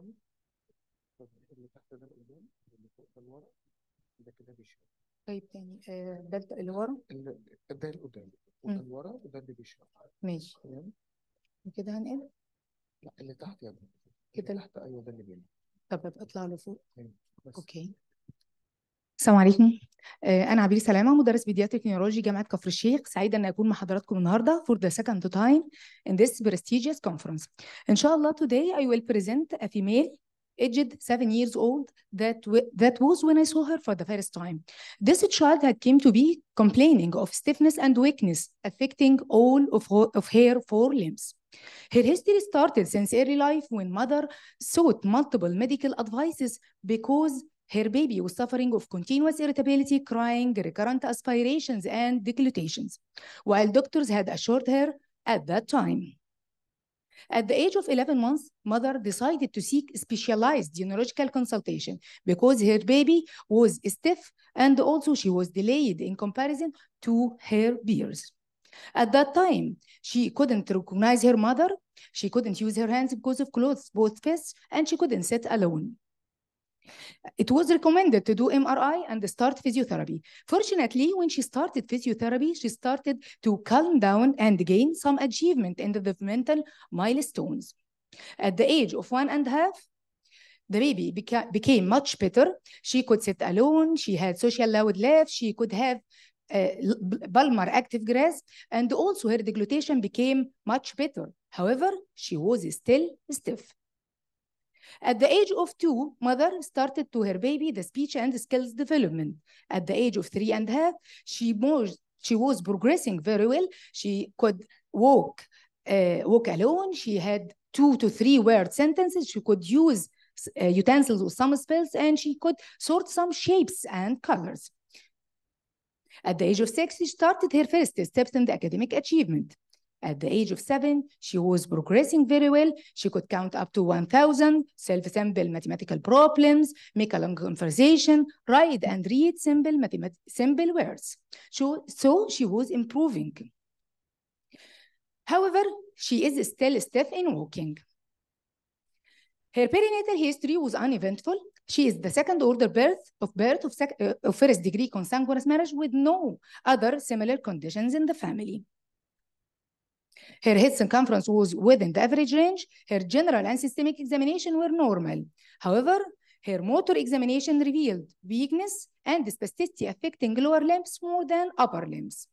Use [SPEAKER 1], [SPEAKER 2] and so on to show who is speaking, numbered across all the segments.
[SPEAKER 1] قدام اللي تحت ده لقدام اللي فوق ده لورا ده كده بيشرب طيب تاني آه، ده اللي ورا ال- ده لقدام وده مم. لورا وده اللي بيشرب ماشي تمام وكده هنقل لا اللي تحت يا ابني اللي كده تحت ايوه ده اللي بيملى طب يبقى اطلع لفوق اوكي السلام عليكم أنا عبير سلامة مدرس بيدياتريك نيورولوجي جامعة كفر الشيخ سعيدة أن أكون مع حضراتكم النهاردة for the second time in this prestigious conference. إن شاء الله today I will present a female aged seven years old that, that was when I saw her for the first time. This child had came to be complaining of stiffness and weakness affecting all of her, of her four limbs. Her history started since early life when mother sought multiple medical advices because her baby was suffering of continuous irritability, crying, recurrent aspirations, and declutations. while doctors had assured her at that time. At the age of 11 months, mother decided to seek specialized neurological consultation because her baby was stiff and also she was delayed in comparison to her peers. At that time, she couldn't recognize her mother. She couldn't use her hands because of clothes, both fists, and she couldn't sit alone. It was recommended to do MRI and start physiotherapy. Fortunately, when she started physiotherapy, she started to calm down and gain some achievement in the developmental milestones. At the age of one and a half, the baby beca became much better. She could sit alone, she had social loud laugh, she could have uh, Balmar active grasp, and also her deglutition became much better. However, she was still stiff. At the age of two, mother started to her baby the speech and skills development. At the age of three and a half, she was, she was progressing very well. She could walk, uh, walk alone. She had two to three word sentences. She could use uh, utensils with some spells, and she could sort some shapes and colors. At the age of six, she started her first steps in the academic achievement. At the age of seven, she was progressing very well. She could count up to 1,000, self-assemble mathematical problems, make a long conversation, write and read simple, simple words. So, so she was improving. However, she is still stiff in walking. Her perinatal history was uneventful. She is the second order birth of birth of, sec, uh, of first degree consanguineous marriage with no other similar conditions in the family. Her head circumference was within the average range. Her general and systemic examination were normal. However, her motor examination revealed weakness and spasticity affecting lower limbs more than upper limbs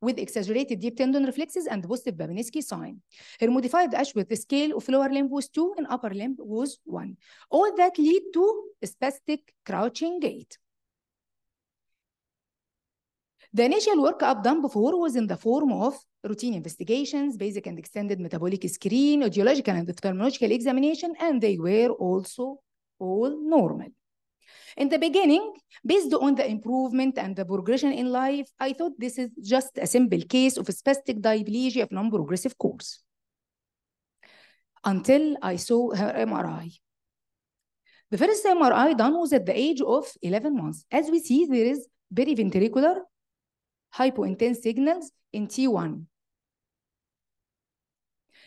[SPEAKER 1] with exaggerated deep tendon reflexes and positive Babinski sign. Her modified Ashworth scale of lower limb was 2 and upper limb was 1. All that lead to spastic crouching gait. The initial workup done before was in the form of routine investigations, basic and extended metabolic screen, audiological and ophthalmological examination, and they were also all normal. In the beginning, based on the improvement and the progression in life, I thought this is just a simple case of spastic diplegia of non-progressive course. Until I saw her MRI. The first MRI done was at the age of 11 months. As we see, there is periventricular hypointense signals in T1.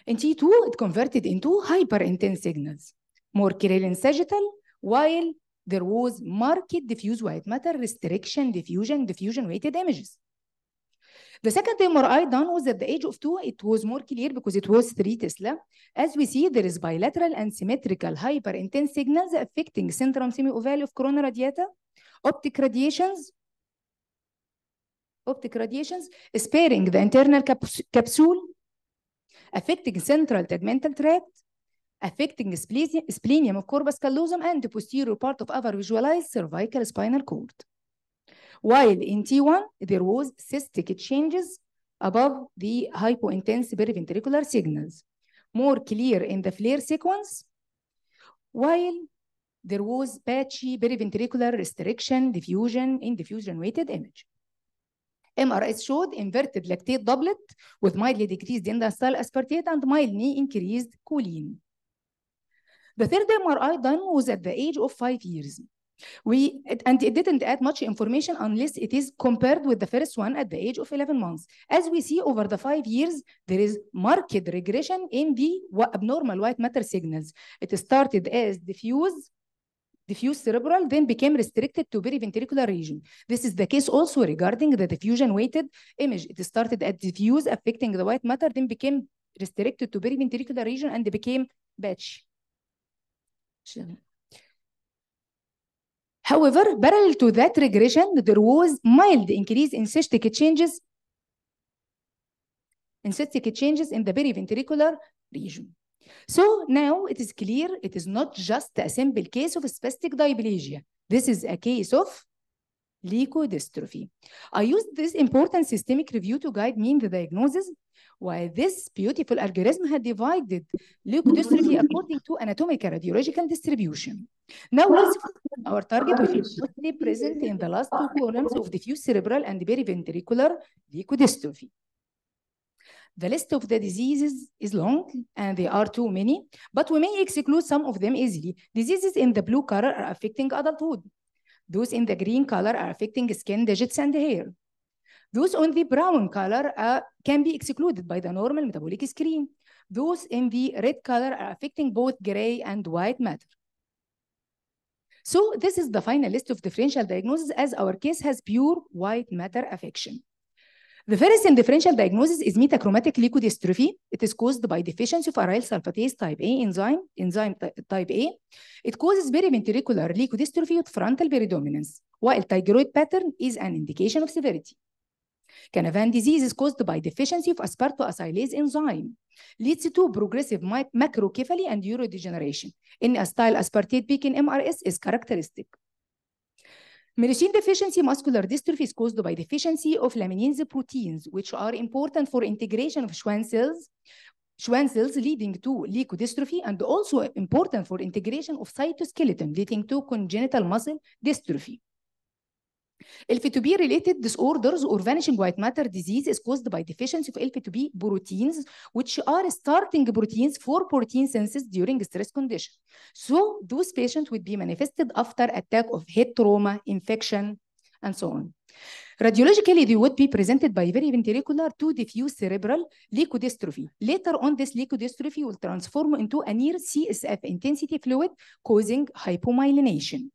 [SPEAKER 1] In T2, it converted into hyperintense signals, more Kirillin sagittal, while there was marked diffuse white matter restriction, diffusion, diffusion-weighted images. The second MRI done was at the age of two, it was more clear because it was three Tesla. As we see, there is bilateral and symmetrical hyperintense signals affecting centrum semioval of coronal radiata, optic radiations, optic radiations, sparing the internal caps capsule, affecting central tegmental tract, affecting splenium of corpus callosum and posterior part of our visualized cervical spinal cord. While in T1, there was cystic changes above the hypointense periventricular signals, more clear in the flare sequence, while there was patchy periventricular restriction diffusion in diffusion-weighted image. MRIs showed inverted lactate doublet with mildly decreased industral aspartate and mildly increased choline. The third MRI done was at the age of five years. We and it didn't add much information unless it is compared with the first one at the age of 11 months. As we see over the five years, there is marked regression in the abnormal white matter signals. It started as diffuse, diffuse cerebral then became restricted to periventricular region. This is the case also regarding the diffusion-weighted image. It started at diffuse, affecting the white matter, then became restricted to periventricular region and became batch. However, parallel to that regression, there was mild increase in cystic changes in cystic changes in the periventricular region. So now it is clear it is not just a simple case of spastic diplegia. This is a case of leukodystrophy. I used this important systemic review to guide me in the diagnosis. Why this beautiful algorithm had divided leukodystrophy according to anatomical radiological distribution. Now, our target which is mostly present in the last two columns of diffuse cerebral and periventricular leukodystrophy. The list of the diseases is long and there are too many, but we may exclude some of them easily. Diseases in the blue color are affecting adulthood. Those in the green color are affecting skin, digits, and hair. Those on the brown color uh, can be excluded by the normal metabolic screen. Those in the red color are affecting both gray and white matter. So this is the final list of differential diagnosis as our case has pure white matter affection. The first in differential diagnosis is metachromatic leukodystrophy. It is caused by deficiency of aryl sulfatase type A enzyme, enzyme type A. It causes periventricular leukodystrophy with frontal predominance, while tigroid pattern is an indication of severity. Canavan disease is caused by deficiency of aspartoacylase enzyme, leads to progressive macrocephaly and neurodegeneration. In a style aspartate peak in MRS is characteristic. Meristein deficiency muscular dystrophy is caused by deficiency of lamininase proteins, which are important for integration of Schwann cells, Schwann cells leading to leukodystrophy and also important for integration of cytoskeleton leading to congenital muscle dystrophy. LP2B related disorders or vanishing white matter disease is caused by deficiency of LP2B proteins, which are starting proteins for protein senses during stress condition. So those patients would be manifested after attack of head trauma, infection, and so on. Radiologically, they would be presented by very ventricular to diffuse cerebral leukodystrophy. Later on, this leukodystrophy will transform into a near CSF intensity fluid causing hypomyelination.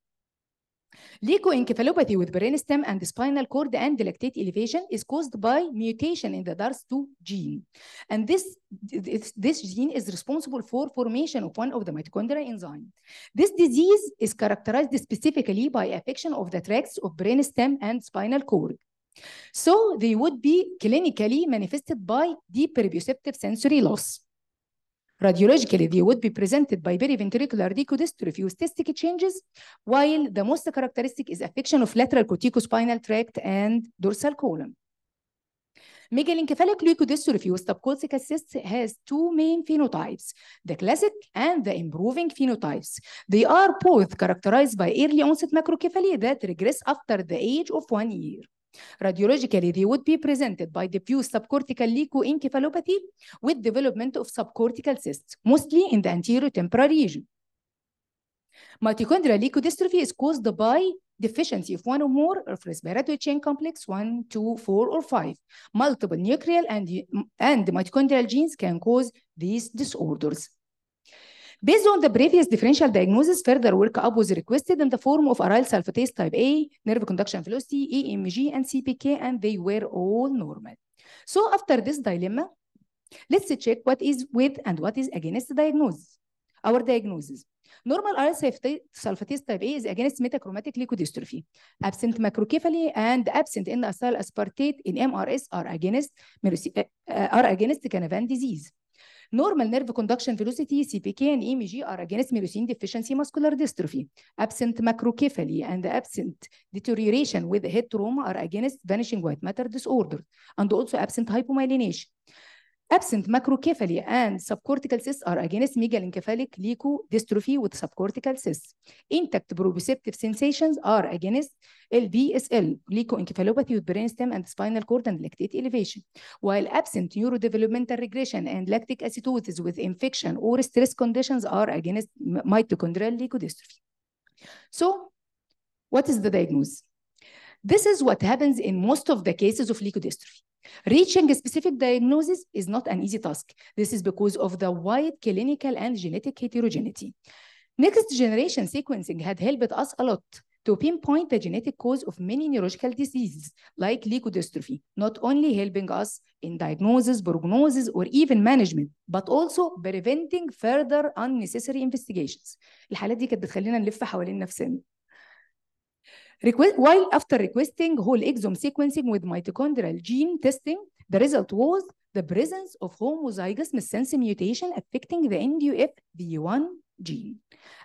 [SPEAKER 1] Leukoencephalopathy with brainstem and spinal cord and lactate elevation is caused by mutation in the DARS2 gene. And this, this, this gene is responsible for formation of one of the mitochondrial enzyme. This disease is characterized specifically by affection of the tracts of brainstem and spinal cord. So they would be clinically manifested by deep perceptive sensory loss. Radiologically, they would be presented by periventricular decodystrophy cystic changes, while the most characteristic is affection of lateral corticospinal tract and dorsal column. Megalencephalic leukodystrophy with subcortical cysts has two main phenotypes, the classic and the improving phenotypes. They are both characterized by early onset macrocephaly that regress after the age of one year. Radiologically, they would be presented by diffuse subcortical leukoencephalopathy with development of subcortical cysts, mostly in the anterior temporal region. Mitochondrial leukodystrophy is caused by deficiency of one or more of respiratory chain complex 1, 2, 4, or 5. Multiple nuclear and, and mitochondrial genes can cause these disorders. Based on the previous differential diagnosis, further workup was requested in the form of aryl sulfatase type A, nerve conduction velocity, EMG, and CPK, and they were all normal. So after this dilemma, let's check what is with and what is against the diagnosis. Our diagnosis. Normal RSF sulfatase type A is against metachromatic leukodystrophy. Absent macrocephaly and absent N-acetyl aspartate in MRS are against, eh, eh, are against Canavan disease normal nerve conduction velocity CPK and EMG are against myosin deficiency muscular dystrophy absent macrocephaly and absent deterioration with head trauma are against vanishing white matter disorder and also absent hypomyelination Absent macrocephaly and subcortical cysts are against megalencephalic leukodystrophy with subcortical cysts. Intact proprioceptive sensations are against LBSL, encephalopathy with brainstem and spinal cord and lactate elevation. While absent neurodevelopmental regression and lactic acidosis with infection or stress conditions are against mitochondrial leukodystrophy. So what is the diagnosis? This is what happens in most of the cases of leukodystrophy. Reaching a specific diagnosis is not an easy task. This is because of the wide clinical and genetic heterogeneity. Next generation sequencing had helped us a lot to pinpoint the genetic cause of many neurological diseases like leukodystrophy, not only helping us in diagnosis, prognosis, or even management, but also preventing further unnecessary investigations. الحالات دي كانت بتخلينا نلف حوالين نفسنا. Request, while after requesting whole exome sequencing with mitochondrial gene testing, the result was the presence of homozygous missense mutation affecting the ndufv one gene.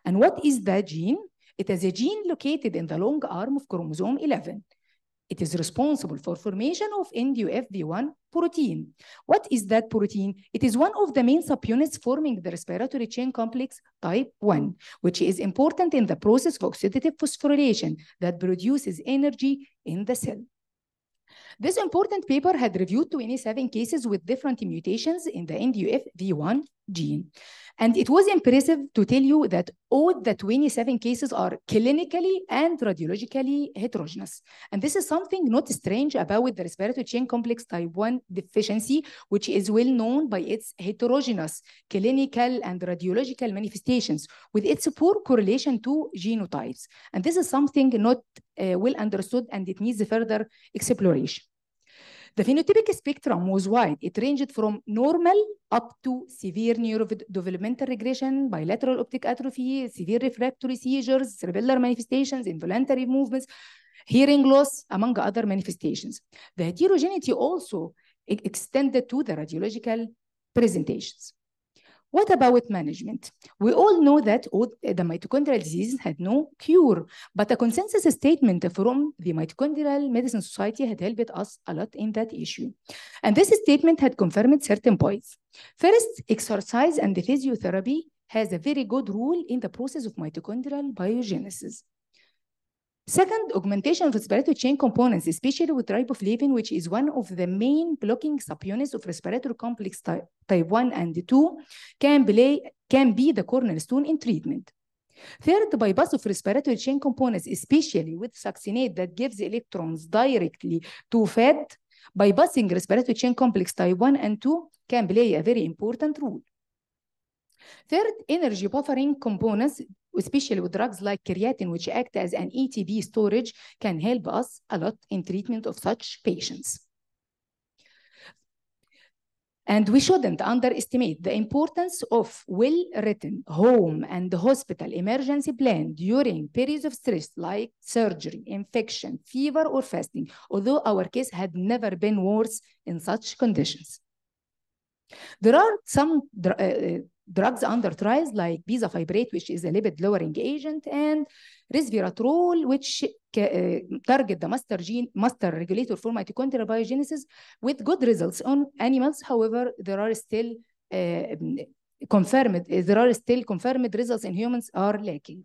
[SPEAKER 1] And what is that gene? It is a gene located in the long arm of chromosome 11. It is responsible for formation of NDUFV1 protein. What is that protein? It is one of the main subunits forming the respiratory chain complex type 1, which is important in the process of oxidative phosphorylation that produces energy in the cell. This important paper had reviewed 27 cases with different mutations in the ndufv one gene. And it was impressive to tell you that all the 27 cases are clinically and radiologically heterogeneous. And this is something not strange about the respiratory chain complex type 1 deficiency, which is well known by its heterogeneous clinical and radiological manifestations with its poor correlation to genotypes. And this is something not uh, well understood and it needs further exploration. The phenotypic spectrum was wide. It ranged from normal up to severe neurodevelopmental regression, bilateral optic atrophy, severe refractory seizures, cerebellar manifestations, involuntary movements, hearing loss, among other manifestations. The heterogeneity also extended to the radiological presentations. What about management? We all know that the mitochondrial disease had no cure, but a consensus statement from the Mitochondrial Medicine Society had helped us a lot in that issue. And this statement had confirmed certain points. First, exercise and physiotherapy has a very good role in the process of mitochondrial biogenesis. Second, augmentation of respiratory chain components, especially with riboflavin, which is one of the main blocking subunits of respiratory complex type, 1 and 2, can, can be the cornerstone in treatment. Third, the bypass of respiratory chain components, especially with succinate that gives electrons directly to fat, bypassing respiratory chain complex type 1 and 2 can play a very important role. Third, energy buffering components, especially with drugs like creatine, which act as an ATP storage, can help us a lot in treatment of such patients. And we shouldn't underestimate the importance of well-written home and hospital emergency plan during periods of stress like surgery, infection, fever, or fasting, although our case had never been worse in such conditions. There are some uh, uh drugs under trials like bezafibrate, which is a lipid-lowering agent, and resveratrol, which uh, target the master gene, master regulator for mitochondrial biogenesis with good results on animals. However, there are still uh, confirmed, uh, there are still confirmed results in humans are lacking.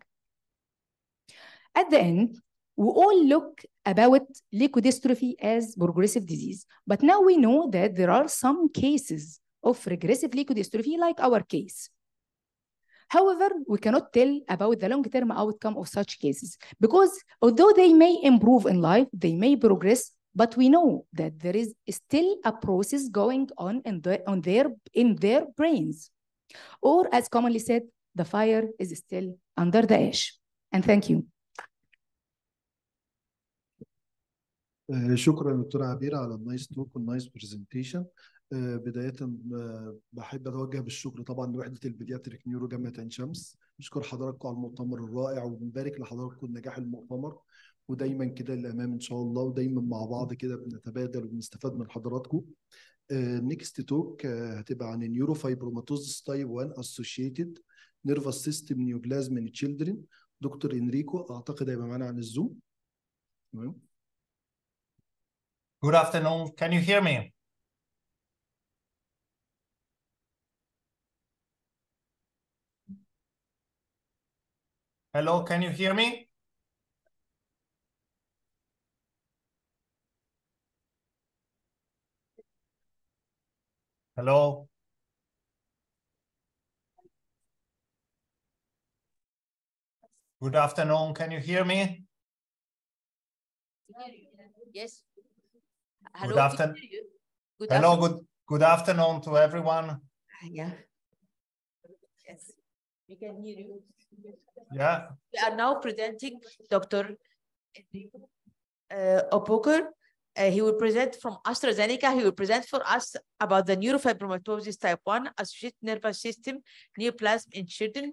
[SPEAKER 1] At the end, we all look about leukodystrophy as progressive disease, but now we know that there are some cases of regressive leukodystrophy like our case. However, we cannot tell about the long-term outcome of such cases because although they may improve in life, they may progress, but we know that there is still a process going on in their, on their, in their brains. Or as commonly said, the fire is still under the ash. And thank you. Uh, شكرا دكتوره عبيره على النايس توك والنايس برزنتيشن آه، بداية آه، بحب أتوجه بالشكر طبعا لوحدة البيدياتريك نيورو جامعة عين شمس بشكر حضراتكم على المؤتمر الرائع وبنبارك لحضراتكم نجاح المؤتمر ودايما كده للأمام إن شاء الله ودايما مع بعض كده بنتبادل وبنستفاد من حضراتكم نيكست آه، توك هتبقى عن النيورو فايبروماتوزس تايب 1 اسوشيتد نيرفس سيستم نيوبلازم ان تشيلدرن دكتور انريكو اعتقد هيبقى معانا عن الزوم تمام Good afternoon. Can you hear me? Hello, can you hear me? Hello? Good afternoon, can you hear me? Yes. Hello, good afternoon. Good Hello, good good afternoon to everyone. Yeah. Yes, we can hear you. Yeah. We are now presenting Dr. Uh, Opoker. Uh, he will present from AstraZeneca. He will present for us about the neurofibromatosis type 1 associated nervous system neoplasm in children